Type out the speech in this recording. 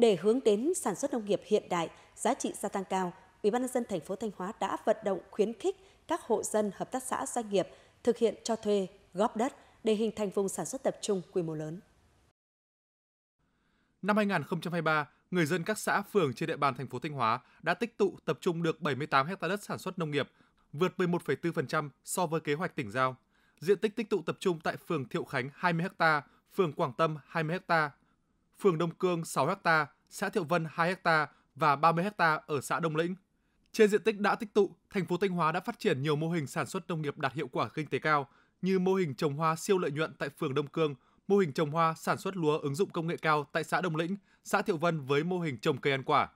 Để hướng đến sản xuất nông nghiệp hiện đại, giá trị gia tăng cao, Ủy ban nhân dân thành phố Thanh Hóa đã vận động khuyến khích các hộ dân, hợp tác xã, doanh nghiệp thực hiện cho thuê, góp đất để hình thành vùng sản xuất tập trung quy mô lớn. Năm 2023, người dân các xã phường trên địa bàn thành phố Thanh Hóa đã tích tụ tập trung được 78 ha đất sản xuất nông nghiệp, vượt 11,4% so với kế hoạch tỉnh giao. Diện tích tích tụ tập trung tại phường Thiệu Khánh 20 ha, phường Quảng Tâm 20 ha, phường Đông Cương 6 ha, xã Thiệu Vân 2 ha và 30 ha ở xã Đông Lĩnh. Trên diện tích đã tích tụ, thành phố Thanh Hóa đã phát triển nhiều mô hình sản xuất nông nghiệp đạt hiệu quả kinh tế cao như mô hình trồng hoa siêu lợi nhuận tại phường Đông Cương, mô hình trồng hoa sản xuất lúa ứng dụng công nghệ cao tại xã Đông Lĩnh, xã Thiệu Vân với mô hình trồng cây ăn quả.